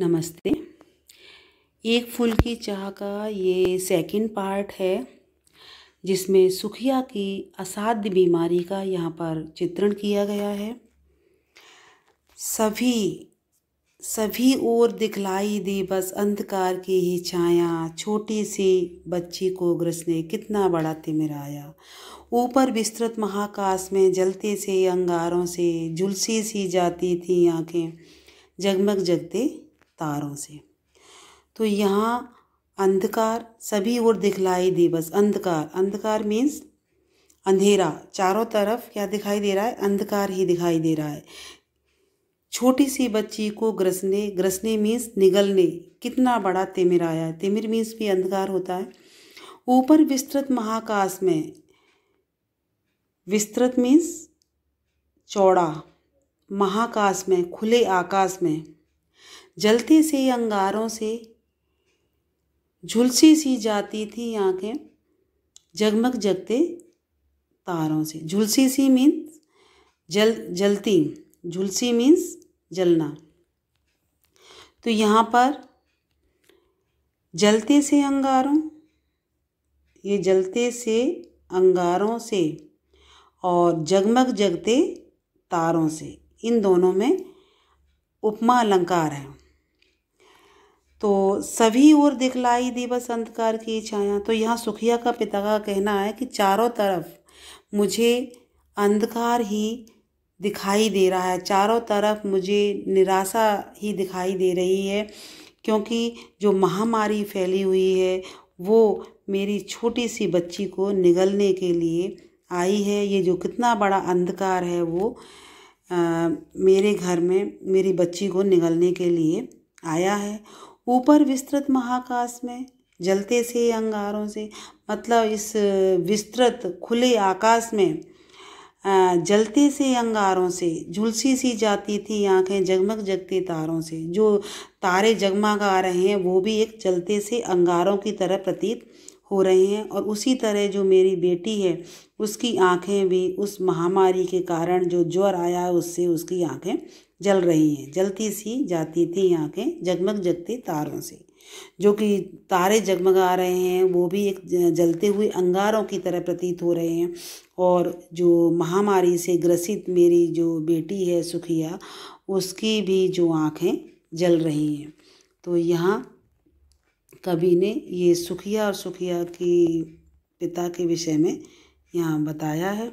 नमस्ते एक फूल की चाह का ये सेकंड पार्ट है जिसमें सुखिया की असाध्य बीमारी का यहाँ पर चित्रण किया गया है सभी सभी ओर दिखलाई दी बस अंधकार की ही छाया छोटी सी बच्ची को ग्रसने कितना बड़ा तिमिराया ऊपर विस्तृत महाकाश में जलते से अंगारों से झुलसी सी जाती थी आंखें जगमग जगते तारों से तो यहाँ अंधकार सभी ओर दिखलाई दे बस अंधकार अंधकार मीन्स अंधेरा चारों तरफ क्या दिखाई दे रहा है अंधकार ही दिखाई दे रहा है छोटी सी बच्ची को ग्रसने ग्रसने मीन्स निगलने कितना बड़ा तिमिर आया है तिमिर मीन्स भी अंधकार होता है ऊपर विस्तृत महाकाश में विस्तृत मीन्स चौड़ा महाकाश में खुले आकाश में जलती सी अंगारों से झुलसी सी जाती थी आंखें जगमग जगते तारों से झुलसी सी मीन्स जल जलती झुलसी मीन्स जलना तो यहाँ पर जलते से अंगारों ये जलते से अंगारों से और जगमग जगते तारों से इन दोनों में उपमा अलंकार है तो सभी ओर दिखलाई दिवस अंधकार की छाया तो यहाँ सुखिया का पिता का कहना है कि चारों तरफ मुझे अंधकार ही दिखाई दे रहा है चारों तरफ मुझे निराशा ही दिखाई दे रही है क्योंकि जो महामारी फैली हुई है वो मेरी छोटी सी बच्ची को निगलने के लिए आई है ये जो कितना बड़ा अंधकार है वो आ, मेरे घर में मेरी बच्ची को निगलने के लिए आया है ऊपर विस्तृत महाकाश में जलते से अंगारों से मतलब इस विस्तृत खुले आकाश में जलते से अंगारों से झुलसी सी जाती थी आंखें जगमग जगती तारों से जो तारे जगमगा रहे हैं वो भी एक जलते से अंगारों की तरह प्रतीत हो रहे हैं और उसी तरह जो मेरी बेटी है उसकी आंखें भी उस महामारी के कारण जो ज्वर आया उससे उसकी आंखें जल रही हैं जलती सी जाती थी आंखें जगमग जगती तारों से जो कि तारे जगमगा रहे हैं वो भी एक जलते हुए अंगारों की तरह प्रतीत हो रहे हैं और जो महामारी से ग्रसित मेरी जो बेटी है सुखिया उसकी भी जो आँखें जल रही हैं तो यहाँ कवि ने ये सुखिया और सुखिया की पिता के विषय में यहाँ बताया है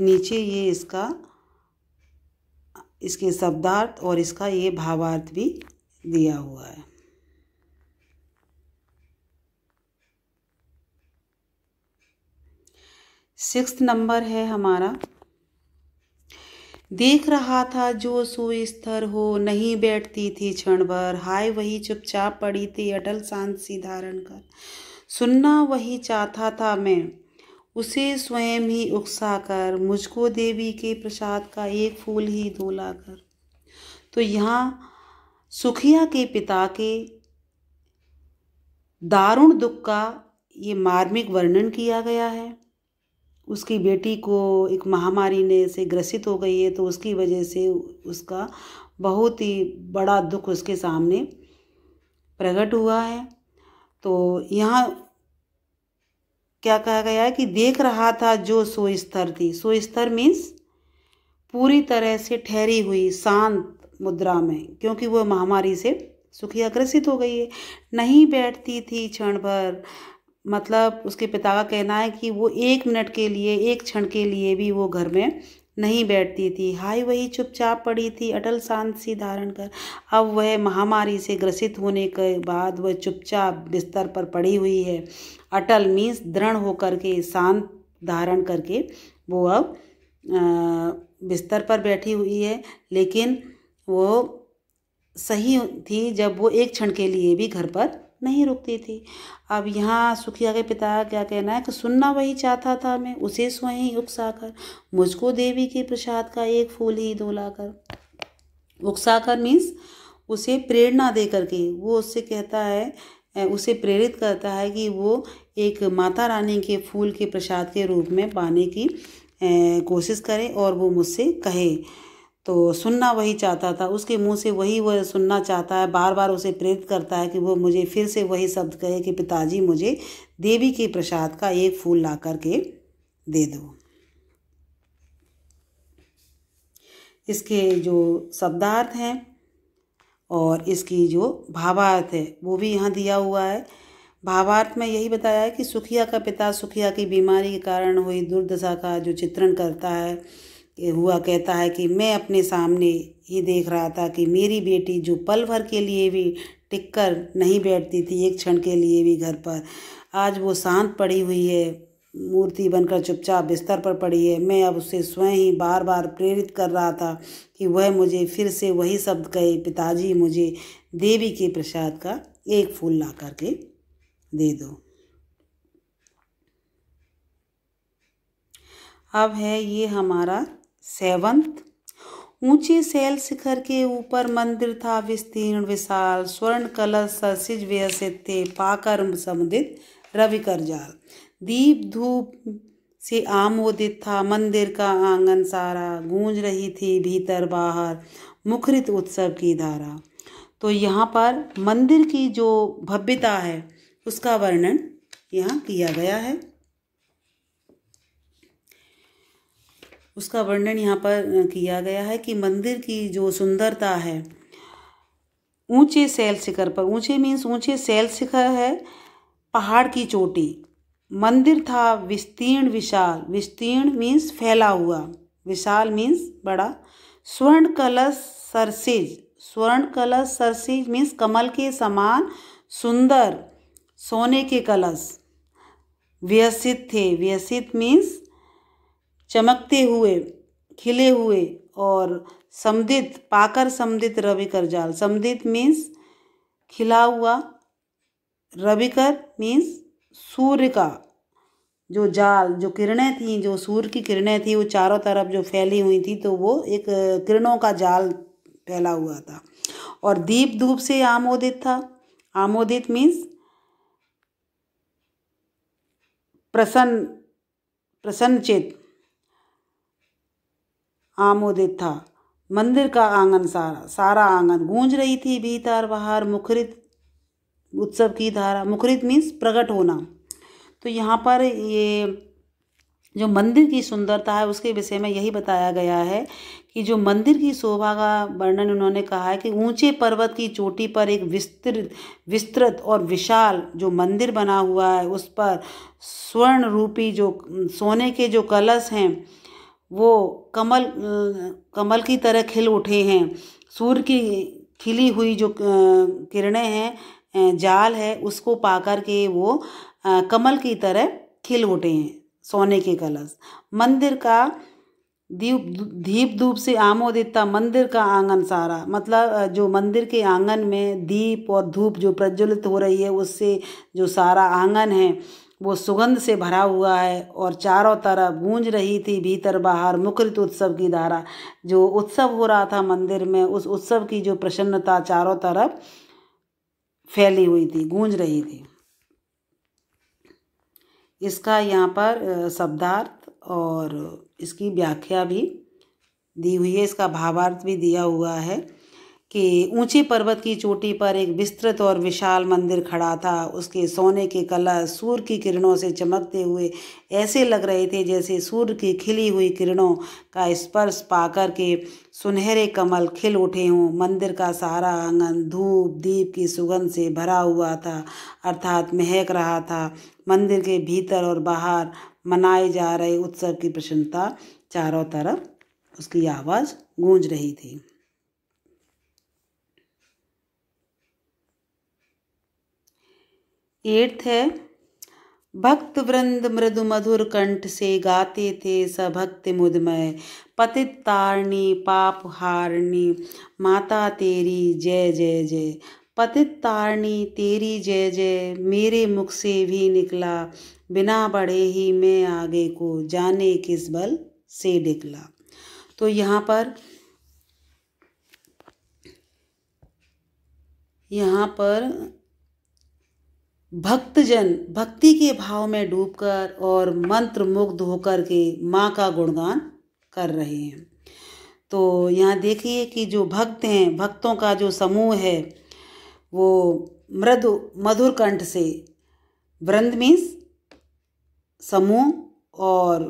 नीचे ये इसका इसके शब्दार्थ और इसका ये भावार्थ भी दिया हुआ है सिक्स नंबर है हमारा देख रहा था जो सुस्थर हो नहीं बैठती थी क्षण भर हाय वही चुपचाप पड़ी थी अटल सी धारण कर सुनना वही चाहता था मैं उसे स्वयं ही उकसा कर मुझको देवी के प्रसाद का एक फूल ही धोला कर तो यहाँ सुखिया के पिता के दारुण दुख का ये मार्मिक वर्णन किया गया है उसकी बेटी को एक महामारी ने से ग्रसित हो गई है तो उसकी वजह से उसका बहुत ही बड़ा दुख उसके सामने प्रकट हुआ है तो यहाँ क्या कहा गया है कि देख रहा था जो सो स्तर थी सो स्तर मीन्स पूरी तरह से ठहरी हुई शांत मुद्रा में क्योंकि वह महामारी से सुखी अग्रसित हो गई है नहीं बैठती थी क्षण भर मतलब उसके पिता का कहना है कि वो एक मिनट के लिए एक क्षण के लिए भी वो घर में नहीं बैठती थी हाय वही चुपचाप पड़ी थी अटल शांत सी धारण कर अब वह महामारी से ग्रसित होने के बाद वह चुपचाप बिस्तर पर पड़ी हुई है अटल मीन्स दृढ़ होकर के शांत धारण करके वो अब बिस्तर पर बैठी हुई है लेकिन वो सही थी जब वो एक क्षण के लिए भी घर पर नहीं रुकती थी अब यहाँ सुखिया के पिता क्या कहना है कि सुनना वही चाहता था मैं उसे स्वयं कर मुझको देवी के प्रसाद का एक फूल ही उकसा कर मीन्स उसे प्रेरणा दे करके वो उससे कहता है उसे प्रेरित करता है कि वो एक माता रानी के फूल के प्रसाद के रूप में पाने की कोशिश करे और वो मुझसे कहे तो सुनना वही चाहता था उसके मुंह से वही वह सुनना चाहता है बार बार उसे प्रेरित करता है कि वो मुझे फिर से वही शब्द कहे कि पिताजी मुझे देवी के प्रसाद का एक फूल ला कर के दे दो इसके जो शब्दार्थ हैं और इसकी जो भावार्थ है वो भी यहाँ दिया हुआ है भावार्थ में यही बताया है कि सुखिया का पिता सुखिया की बीमारी के कारण हुई दुर्दशा का जो चित्रण करता है हुआ कहता है कि मैं अपने सामने ही देख रहा था कि मेरी बेटी जो पल भर के लिए भी टिककर नहीं बैठती थी एक क्षण के लिए भी घर पर आज वो शांत पड़ी हुई है मूर्ति बनकर चुपचाप बिस्तर पर पड़ी है मैं अब उसे स्वयं ही बार बार प्रेरित कर रहा था कि वह मुझे फिर से वही शब्द कहे पिताजी मुझे देवी के प्रसाद का एक फूल ला करके दे दो अब है ये हमारा सेवंथ ऊंचे शैल शिखर के ऊपर मंदिर था विस्तीर्ण विशाल स्वर्ण कलश सिज व्यसित थे पाकर समुदित रवि कर जाल दीप धूप से आमोदित था मंदिर का आंगन सारा गूंज रही थी भीतर बाहर मुखरित उत्सव की धारा तो यहाँ पर मंदिर की जो भव्यता है उसका वर्णन यहाँ किया गया है उसका वर्णन यहाँ पर किया गया है कि मंदिर की जो सुंदरता है ऊंचे सैल शिखर पर ऊंचे मीन्स ऊंचे सैल शिखर है पहाड़ की चोटी मंदिर था विस्तीर्ण विशाल विस्तीर्ण मीन्स फैला हुआ विशाल मीन्स बड़ा स्वर्ण कलश सरसेज स्वर्ण कलश सरसेज मीन्स कमल के समान सुंदर सोने के कलश व्यसित थे व्यसित मीन्स चमकते हुए खिले हुए और समदित पाकर समदित रविकर जाल समदित मीन्स खिला हुआ रविकर मीन्स सूर्य का जो जाल जो किरणें थीं जो सूर्य की किरणें थी वो चारों तरफ जो फैली हुई थी तो वो एक किरणों का जाल फैला हुआ था और दीप धूप से आमोदित था आमोदित मीन्स प्रसन्न प्रसन्नचित आमोदित था मंदिर का आंगन सारा सारा आंगन गूंज रही थी भीतर बाहर मुखरित उत्सव की धारा मुखरित मीन्स प्रकट होना तो यहाँ पर ये जो मंदिर की सुंदरता है उसके विषय में यही बताया गया है कि जो मंदिर की शोभा का वर्णन उन्होंने कहा है कि ऊंचे पर्वत की चोटी पर एक विस्तृत विस्तृत और विशाल जो मंदिर बना हुआ है उस पर स्वर्ण रूपी जो सोने के जो कलश हैं वो कमल कमल की तरह खिल उठे हैं सूर्य की खिली हुई जो किरणें हैं जाल है उसको पाकर के वो कमल की तरह खिल उठे हैं सोने के कलश मंदिर का दीप दीप धूप से आमोदिता मंदिर का आंगन सारा मतलब जो मंदिर के आंगन में दीप और धूप जो प्रज्वलित हो रही है उससे जो सारा आंगन है वो सुगंध से भरा हुआ है और चारों तरफ गूंज रही थी भीतर बाहर मुखरित उत्सव की धारा जो उत्सव हो रहा था मंदिर में उस उत्सव की जो प्रसन्नता चारों तरफ फैली हुई थी गूंज रही थी इसका यहाँ पर शब्दार्थ और इसकी व्याख्या भी दी हुई है इसका भावार्थ भी दिया हुआ है कि ऊंचे पर्वत की चोटी पर एक विस्तृत और विशाल मंदिर खड़ा था उसके सोने के कलर सूर्य की किरणों से चमकते हुए ऐसे लग रहे थे जैसे सूर्य की खिली हुई किरणों का स्पर्श पाकर के सुनहरे कमल खिल उठे हों मंदिर का सारा आंगन धूप दीप की सुगंध से भरा हुआ था अर्थात महक रहा था मंदिर के भीतर और बाहर मनाए जा रहे उत्सव की प्रसन्नता चारों तरफ उसकी आवाज़ गूंज रही थी एट्थ है भक्त वृंद मृदु मधुर कंठ से गाते थे सभक्ति मुदमय पतित तारणी पाप हारणी माता तेरी जय जय जय पतित तारणी तेरी जय जय मेरे मुख से भी निकला बिना बढ़े ही मैं आगे को जाने किस बल से निकला तो यहाँ पर यहाँ पर भक्तजन भक्ति के भाव में डूबकर और मंत्र मुग्ध होकर के माँ का गुणगान कर रहे हैं तो यहाँ देखिए कि जो भक्त हैं भक्तों का जो समूह है वो मृदु मधुर कंठ से वृंद मीन्स समूह और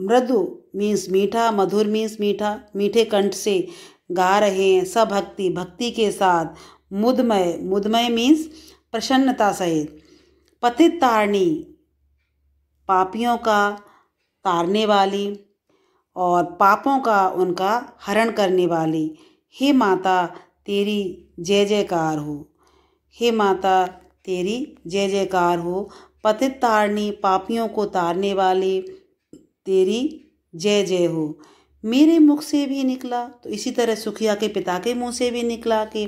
मृदु मीन्स मीठा मधुर मीन्स मीठा मीठे कंठ से गा रहे हैं सब भक्ति भक्ति के साथ मुदमय मुदमय मीन्स प्रसन्नता सहित पथित तारणी पापियों का तारने वाली और पापों का उनका हरण करने वाली हे माता तेरी जय जयकार हो हे माता तेरी जय जयकार हो पतित तारणी पापियों को तारने वाली तेरी जय जय हो मेरे मुख से भी निकला तो इसी तरह सुखिया के पिता के मुंह से भी निकला कि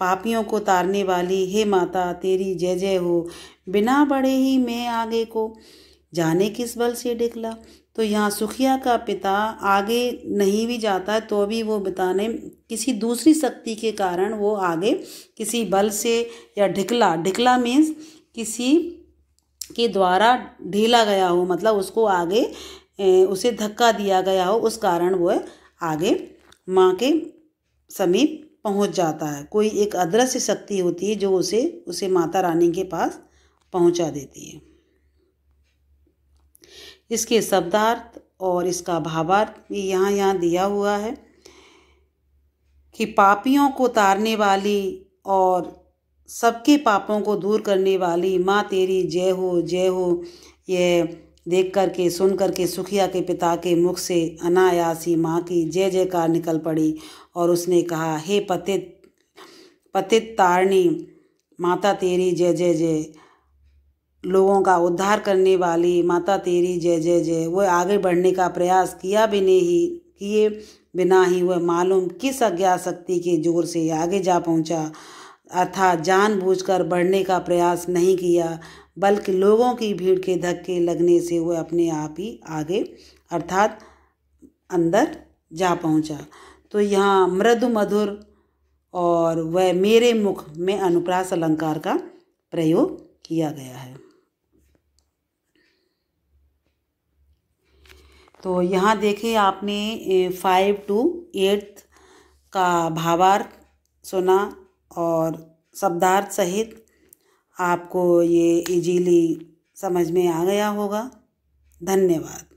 पापियों को तारने वाली हे माता तेरी जय जय हो बिना बढ़े ही मैं आगे को जाने किस बल से निकला तो यहाँ सुखिया का पिता आगे नहीं भी जाता तो भी वो बताने किसी दूसरी शक्ति के कारण वो आगे किसी बल से या ढिकला ढिकला मीन्स किसी के द्वारा ढीला गया हो मतलब उसको आगे उसे धक्का दिया गया हो उस कारण वह आगे माँ के समीप पहुँच जाता है कोई एक अदृश्य शक्ति होती है जो उसे उसे माता रानी के पास पहुँचा देती है इसके शब्दार्थ और इसका भावार्थ यहाँ यहाँ दिया हुआ है कि पापियों को तारने वाली और सबके पापों को दूर करने वाली माँ तेरी जय हो जय हो यह देख कर के सुन कर के सुखिया के पिता के मुख से अनायासी माँ की जय जयकार निकल पड़ी और उसने कहा हे पतित पतित तारणी माता तेरी जय जय जय लोगों का उद्धार करने वाली माता तेरी जय जय जय वह आगे बढ़ने का प्रयास किया भी नहीं किए बिना ही वह मालूम किस अज्ञा शक्ति के जोर से आगे जा पहुंचा अर्थात जानबूझकर बढ़ने का प्रयास नहीं किया बल्कि लोगों की भीड़ के धक्के लगने से वह अपने आप ही आगे अर्थात अंदर जा पहुंचा तो यहाँ मृदु मधुर और वह मेरे मुख में अनुप्रास अलंकार का प्रयोग किया गया है तो यहाँ देखे आपने फाइव टू एट्थ का भावार्थ सुना और शब्दार्थ सहित आपको ये इजीली समझ में आ गया होगा धन्यवाद